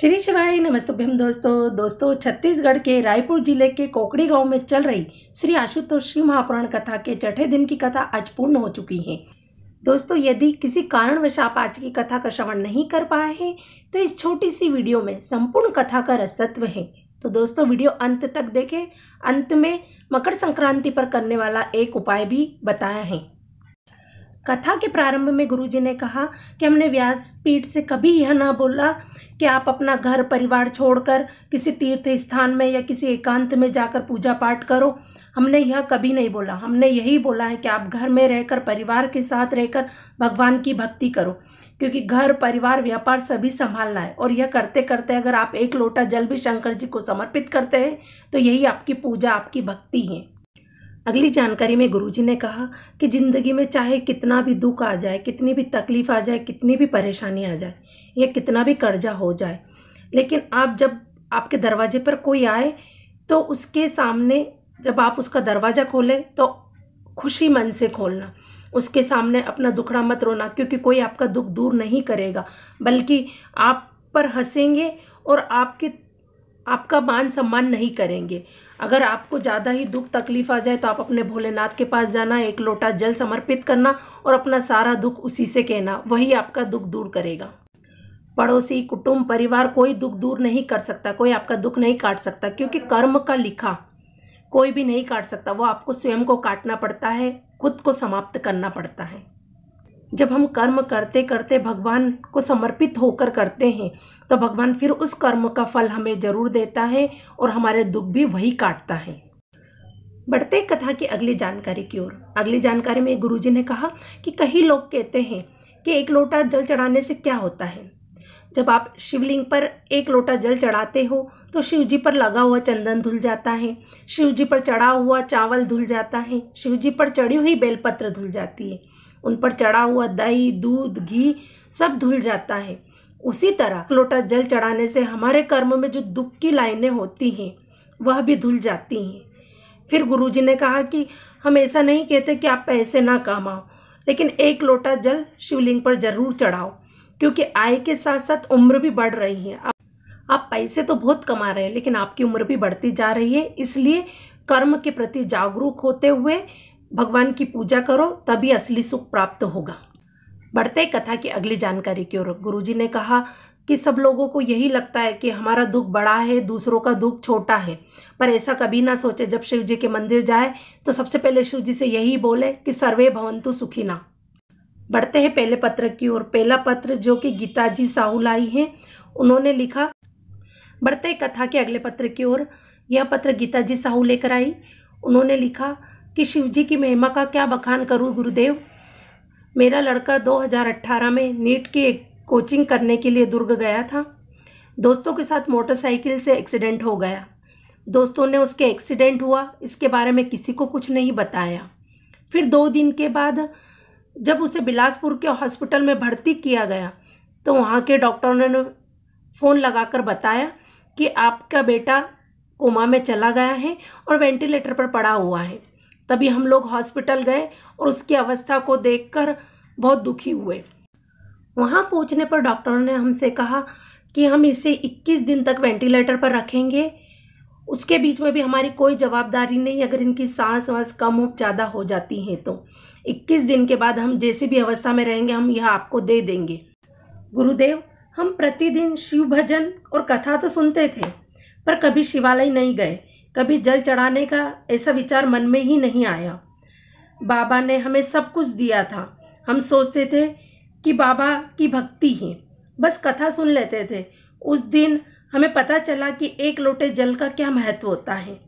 श्री शिवाय नमस्तभ्यम दोस्तों दोस्तों छत्तीसगढ़ के रायपुर जिले के कोकड़ी गांव में चल रही श्री आशुतोष महापुराण कथा के छठे दिन की कथा आज पूर्ण हो चुकी है दोस्तों यदि किसी कारणवश आप आज की कथा का श्रवण नहीं कर पाए हैं तो इस छोटी सी वीडियो में संपूर्ण कथा का रसत्व है तो दोस्तों वीडियो अंत तक देखें अंत में मकर संक्रांति पर करने वाला एक उपाय भी बताया है कथा के प्रारंभ में गुरुजी ने कहा कि हमने व्यासपीठ से कभी यह ना बोला कि आप अपना घर परिवार छोड़कर किसी तीर्थ स्थान में या किसी एकांत में जाकर पूजा पाठ करो हमने यह कभी नहीं बोला हमने यही बोला है कि आप घर में रहकर परिवार के साथ रहकर भगवान की भक्ति करो क्योंकि घर परिवार व्यापार सभी संभालना है और यह करते करते अगर आप एक लोटा जल भी शंकर जी को समर्पित करते हैं तो यही आपकी पूजा आपकी भक्ति है अगली जानकारी में गुरुजी ने कहा कि ज़िंदगी में चाहे कितना भी दुख आ जाए कितनी भी तकलीफ आ जाए कितनी भी परेशानी आ जाए या कितना भी कर्जा हो जाए लेकिन आप जब आपके दरवाजे पर कोई आए तो उसके सामने जब आप उसका दरवाज़ा खोलें तो खुशी मन से खोलना उसके सामने अपना दुखड़ा मत रोना क्योंकि कोई आपका दुख दूर नहीं करेगा बल्कि आप पर हंसेंगे और आपके आपका मान सम्मान नहीं करेंगे अगर आपको ज़्यादा ही दुख तकलीफ आ जाए तो आप अपने भोलेनाथ के पास जाना एक लोटा जल समर्पित करना और अपना सारा दुख उसी से कहना वही आपका दुख दूर करेगा पड़ोसी कुटुंब परिवार कोई दुख दूर नहीं कर सकता कोई आपका दुख नहीं काट सकता क्योंकि कर्म का लिखा कोई भी नहीं काट सकता वो आपको स्वयं को काटना पड़ता है खुद को समाप्त करना पड़ता है जब हम कर्म करते करते भगवान को समर्पित होकर करते हैं तो भगवान फिर उस कर्म का फल हमें जरूर देता है और हमारे दुख भी वही काटता है बढ़ते कथा की अगली जानकारी की ओर अगली जानकारी में गुरु ने कहा कि कई लोग कहते हैं कि एक लोटा जल चढ़ाने से क्या होता है जब आप शिवलिंग पर एक लोटा जल चढ़ाते हो तो शिव जी पर लगा हुआ चंदन धुल जाता है शिव जी पर चढ़ा हुआ चावल धुल जाता है शिव जी पर चढ़ी हुई बेलपत्र धुल जाती है उन पर चढ़ा हुआ दही दूध घी सब धुल जाता है उसी तरह लोटा जल चढ़ाने से हमारे कर्म में जो दुख की लाइनें होती हैं वह भी धुल जाती हैं फिर गुरुजी ने कहा कि हम ऐसा नहीं कहते कि आप पैसे ना कमाओ लेकिन एक लोटा जल शिवलिंग पर जरूर चढ़ाओ क्योंकि आय के साथ साथ उम्र भी बढ़ रही है आप पैसे तो बहुत कमा रहे हैं लेकिन आपकी उम्र भी बढ़ती जा रही है इसलिए कर्म के प्रति जागरूक होते हुए भगवान की पूजा करो तभी असली सुख प्राप्त होगा बढ़ते कथा की अगली जानकारी की ओर गुरुजी ने कहा कि सब लोगों को यही लगता है कि हमारा दुख बड़ा है दूसरों का दुख छोटा है पर ऐसा कभी ना सोचे जब शिव जी के मंदिर जाए तो सबसे पहले शिव जी से यही बोले कि सर्वे भवंतु सुखी ना बढ़ते हैं पहले पत्र की ओर पहला पत्र जो कि गीताजी साहू लाई हैं उन्होंने लिखा बढ़ते कथा के अगले पत्र की ओर यह पत्र गीताजी साहू लेकर आई उन्होंने लिखा कि शिवजी की महिमा का क्या बखान करूं गुरुदेव मेरा लड़का 2018 में नीट की एक कोचिंग करने के लिए दुर्ग गया था दोस्तों के साथ मोटरसाइकिल से एक्सीडेंट हो गया दोस्तों ने उसके एक्सीडेंट हुआ इसके बारे में किसी को कुछ नहीं बताया फिर दो दिन के बाद जब उसे बिलासपुर के हॉस्पिटल में भर्ती किया गया तो वहाँ के डॉक्टर ने फ़ोन लगाकर बताया कि आपका बेटा कोमा में चला गया है और वेंटिलेटर पर पड़ा हुआ है तभी हम लोग हॉस्पिटल गए और उसकी अवस्था को देखकर बहुत दुखी हुए वहाँ पहुँचने पर डॉक्टरों ने हमसे कहा कि हम इसे 21 दिन तक वेंटिलेटर पर रखेंगे उसके बीच में भी हमारी कोई जवाबदारी नहीं अगर इनकी सांस वांस कम हो ज़्यादा हो जाती हैं तो 21 दिन के बाद हम जैसी भी अवस्था में रहेंगे हम यह आपको दे देंगे गुरुदेव हम प्रतिदिन शिव भजन और कथा तो सुनते थे पर कभी शिवालय नहीं गए कभी जल चढ़ाने का ऐसा विचार मन में ही नहीं आया बाबा ने हमें सब कुछ दिया था हम सोचते थे कि बाबा की भक्ति ही बस कथा सुन लेते थे उस दिन हमें पता चला कि एक लोटे जल का क्या महत्व होता है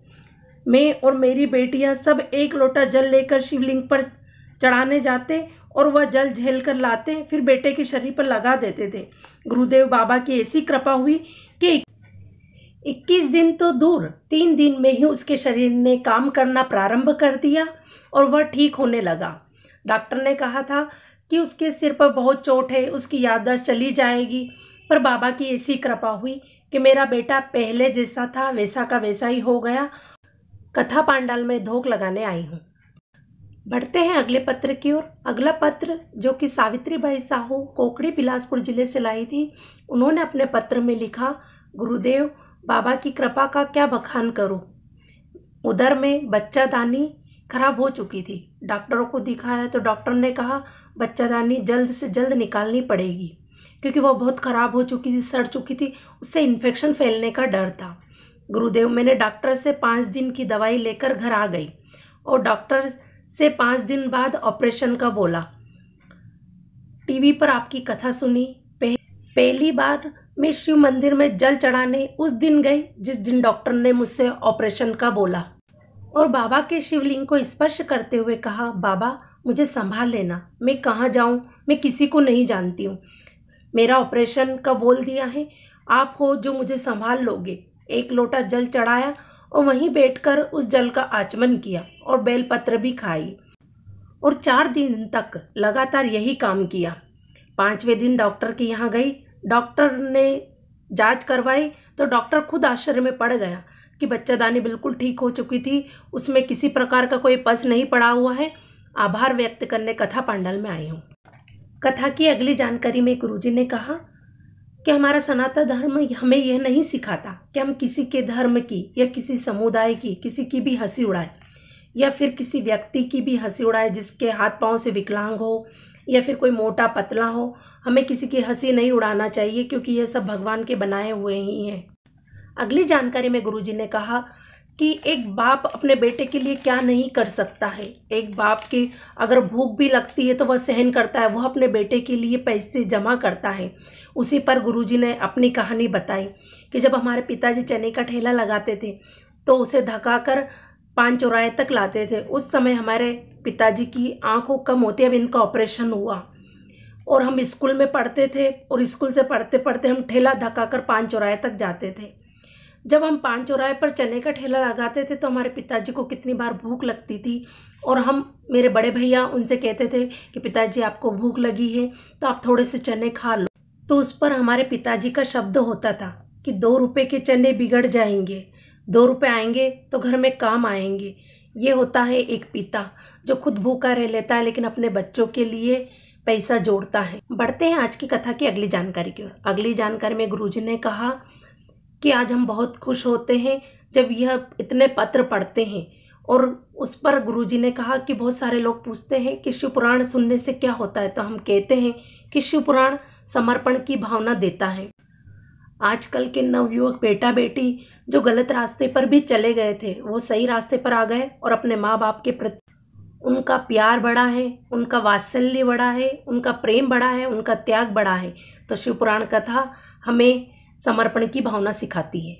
मैं और मेरी बेटियां सब एक लोटा जल लेकर शिवलिंग पर चढ़ाने जाते और वह जल झेल कर लाते फिर बेटे के शरीर पर लगा देते थे गुरुदेव बाबा की ऐसी कृपा हुई कि 21 दिन तो दूर तीन दिन में ही उसके शरीर ने काम करना प्रारंभ कर दिया और वह ठीक होने लगा डॉक्टर ने कहा था कि उसके सिर पर बहुत चोट है उसकी याददाश्त चली जाएगी पर बाबा की ऐसी कृपा हुई कि मेरा बेटा पहले जैसा था वैसा का वैसा ही हो गया कथा पांडाल में धोख लगाने आई हूँ बढ़ते हैं अगले पत्र की ओर अगला पत्र जो कि सावित्री बाई साहू कोकड़ी बिलासपुर जिले से लाई थी उन्होंने अपने पत्र में लिखा गुरुदेव बाबा की कृपा का क्या बखान करूं उधर में बच्चादानी खराब हो चुकी थी डॉक्टरों को दिखाया तो डॉक्टर ने कहा बच्चादानी जल्द से जल्द निकालनी पड़ेगी क्योंकि वह बहुत ख़राब हो चुकी थी सड़ चुकी थी उससे इन्फेक्शन फैलने का डर था गुरुदेव मैंने डॉक्टर से पाँच दिन की दवाई लेकर घर आ गई और डॉक्टर से पाँच दिन बाद ऑपरेशन का बोला टीवी पर आपकी कथा सुनी पह, पहली बार मैं शिव मंदिर में जल चढ़ाने उस दिन गई जिस दिन डॉक्टर ने मुझसे ऑपरेशन का बोला और बाबा के शिवलिंग को स्पर्श करते हुए कहा बाबा मुझे संभाल लेना मैं कहाँ जाऊँ मैं किसी को नहीं जानती हूँ मेरा ऑपरेशन का बोल दिया है आप हो जो मुझे संभाल लोगे एक लोटा जल चढ़ाया और वहीं बैठकर उस जल का आचमन किया और बेलपत्र भी खाई और चार दिन तक लगातार यही काम किया पाँचवें दिन डॉक्टर के यहाँ गई डॉक्टर ने जांच करवाई तो डॉक्टर खुद आश्चर्य में पड़ गया कि बच्चादानी बिल्कुल ठीक हो चुकी थी उसमें किसी प्रकार का कोई पस नहीं पड़ा हुआ है आभार व्यक्त करने कथा पांडाल में आई हूँ कथा की अगली जानकारी में गुरु ने कहा कि हमारा सनातन धर्म हमें यह नहीं सिखाता कि हम किसी के धर्म की या किसी समुदाय की किसी की भी हंसी उड़ाए या फिर किसी व्यक्ति की भी हंसी उड़ाए जिसके हाथ पांव से विकलांग हो या फिर कोई मोटा पतला हो हमें किसी की हंसी नहीं उड़ाना चाहिए क्योंकि यह सब भगवान के बनाए हुए ही हैं अगली जानकारी में गुरुजी ने कहा कि एक बाप अपने बेटे के लिए क्या नहीं कर सकता है एक बाप की अगर भूख भी लगती है तो वह सहन करता है वह अपने बेटे के लिए पैसे जमा करता है उसी पर गुरुजी ने अपनी कहानी बताई कि जब हमारे पिताजी चने का ठेला लगाते थे तो उसे धकाकर पान चौराहे तक लाते थे उस समय हमारे पिताजी की आंखों कम होती अब इनका ऑपरेशन हुआ और हम स्कूल में पढ़ते थे और स्कूल से पढ़ते पढ़ते हम ठेला धक्का कर पान चौराहे तक जाते थे जब हम पाँच चौराहे पर चने का ठेला लगाते थे तो हमारे पिताजी को कितनी बार भूख लगती थी और हम मेरे बड़े भैया उनसे कहते थे कि पिताजी आपको भूख लगी है तो आप थोड़े से चने खा लो तो उस पर हमारे पिताजी का शब्द होता था कि दो रुपये के चने बिगड़ जाएंगे दो रुपए आएंगे तो घर में काम आएंगे ये होता है एक पिता जो खुद भूखा रह लेता है लेकिन अपने बच्चों के लिए पैसा जोड़ता है बढ़ते हैं आज की कथा की अगली जानकारी की ओर अगली जानकारी में गुरु ने कहा कि आज हम बहुत खुश होते हैं जब यह इतने पत्र पढ़ते हैं और उस पर गुरुजी ने कहा कि बहुत सारे लोग पूछते हैं कि शिव पुराण सुनने से क्या होता है तो हम कहते हैं कि शिव पुराण समर्पण की भावना देता है आजकल के नवयुवक बेटा बेटी जो गलत रास्ते पर भी चले गए थे वो सही रास्ते पर आ गए और अपने माँ बाप के प्रति उनका प्यार बड़ा है उनका वात्सल्य बड़ा है उनका प्रेम बड़ा है उनका त्याग बड़ा है तो शिवपुराण कथा हमें समर्पण की भावना सिखाती है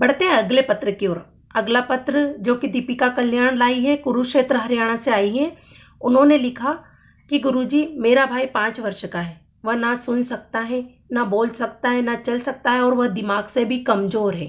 बढ़ते हैं अगले पत्र की ओर अगला पत्र जो कि दीपिका कल्याण लाई है कुरुक्षेत्र हरियाणा से आई है उन्होंने लिखा कि गुरुजी मेरा भाई पाँच वर्ष का है वह ना सुन सकता है ना बोल सकता है ना चल सकता है और वह दिमाग से भी कमज़ोर है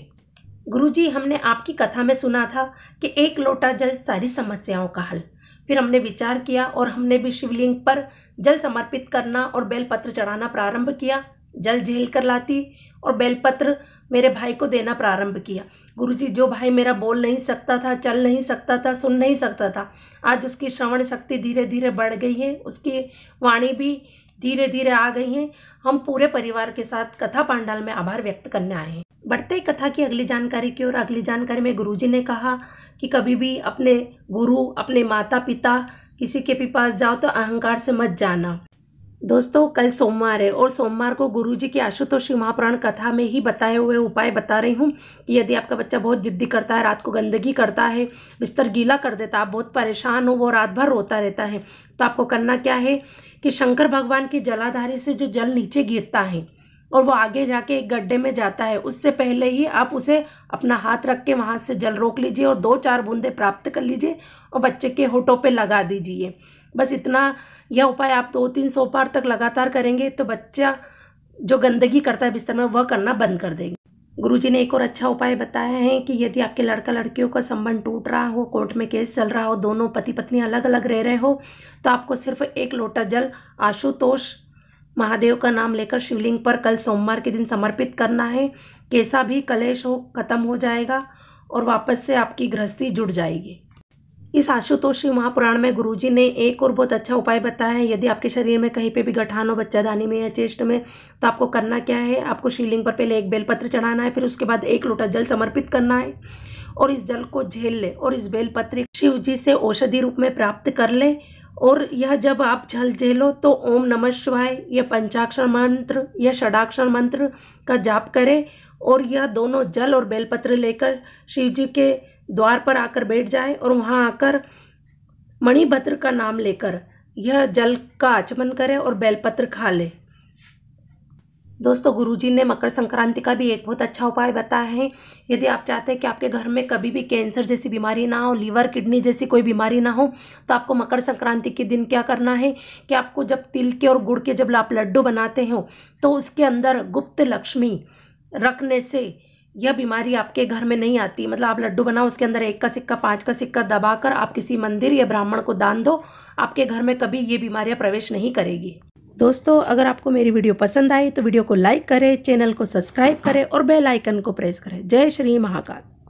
गुरुजी हमने आपकी कथा में सुना था कि एक लोटा जल सारी समस्याओं का हल फिर हमने विचार किया और हमने भी शिवलिंग पर जल समर्पित करना और बेलपत्र चढ़ाना प्रारंभ किया जल झेल कर लाती और बेलपत्र मेरे भाई को देना प्रारंभ किया गुरुजी जो भाई मेरा बोल नहीं सकता था चल नहीं सकता था सुन नहीं सकता था आज उसकी श्रवण शक्ति धीरे धीरे बढ़ गई है उसकी वाणी भी धीरे धीरे आ गई हैं हम पूरे परिवार के साथ कथा पांडाल में आभार व्यक्त करने आए हैं बढ़ते ही कथा की अगली जानकारी की ओर अगली जानकारी में गुरुजी ने कहा कि कभी भी अपने गुरु अपने माता पिता किसी के भी पास जाओ तो अहंकार से मत जाना दोस्तों कल सोमवार है और सोमवार को गुरुजी की आशुतोष महाप्राण कथा में ही बताए हुए उपाय बता रही हूँ कि यदि आपका बच्चा बहुत जिद्दी करता है रात को गंदगी करता है बिस्तर गीला कर देता है आप बहुत परेशान हो वो रात भर रोता रहता है तो आपको करना क्या है कि शंकर भगवान की जलाधारी से जो जल नीचे गिरता है और वो आगे जाके एक गड्ढे में जाता है उससे पहले ही आप उसे अपना हाथ रख के वहाँ से जल रोक लीजिए और दो चार बूंदे प्राप्त कर लीजिए और बच्चे के होठों पर लगा दीजिए बस इतना यह उपाय आप दो तीन सौ पार तक लगातार करेंगे तो बच्चा जो गंदगी करता है बिस्तर में वह करना बंद कर देंगे गुरुजी ने एक और अच्छा उपाय बताया है कि यदि आपके लड़का लड़कियों का संबंध टूट रहा हो कोर्ट में केस चल रहा हो दोनों पति पत्नी अलग अलग रह रहे हो तो आपको सिर्फ एक लोटा जल आशुतोष महादेव का नाम लेकर शिवलिंग पर कल सोमवार के दिन समर्पित करना है कैसा भी कलेश हो खत्म हो जाएगा और वापस से आपकी गृहस्थी जुड़ जाएगी इस आशुतोष महापुराण में गुरुजी ने एक और बहुत अच्छा उपाय बताया है यदि आपके शरीर में कहीं पे भी गठान हो बच्चादानी में या चेस्ट में तो आपको करना क्या है आपको शिवलिंग पर पहले एक बेलपत्र चढ़ाना है फिर उसके बाद एक लोटा जल समर्पित करना है और इस जल को झेल ले और इस बेलपत्र शिव जी से औषधि रूप में प्राप्त कर ले और यह जब आप जल झेलो तो ओम नम शिवाय यह पंचाक्षर मंत्र या षडाक्षर मंत्र का जाप करें और यह दोनों जल और बेलपत्र लेकर शिव जी के द्वार पर आकर बैठ जाएं और वहां आकर मणिभद्र का नाम लेकर यह जल का आचमन करें और बेलपत्र खा लें दोस्तों गुरुजी ने मकर संक्रांति का भी एक बहुत अच्छा उपाय बताया है यदि आप चाहते हैं कि आपके घर में कभी भी कैंसर जैसी बीमारी ना हो लीवर किडनी जैसी कोई बीमारी ना हो तो आपको मकर संक्रांति के दिन क्या करना है कि आपको जब तिल के और गुड़ के जब आप लड्डू बनाते हो तो उसके अंदर गुप्त लक्ष्मी रखने से यह बीमारी आपके घर में नहीं आती मतलब आप लड्डू बनाओ उसके अंदर एक का सिक्का पाँच का सिक्का दबाकर आप किसी मंदिर या ब्राह्मण को दान दो आपके घर में कभी ये बीमारियाँ प्रवेश नहीं करेगी दोस्तों अगर आपको मेरी वीडियो पसंद आई तो वीडियो को लाइक करें चैनल को सब्सक्राइब करें और बेल आइकन को प्रेस करें जय श्री महाकाल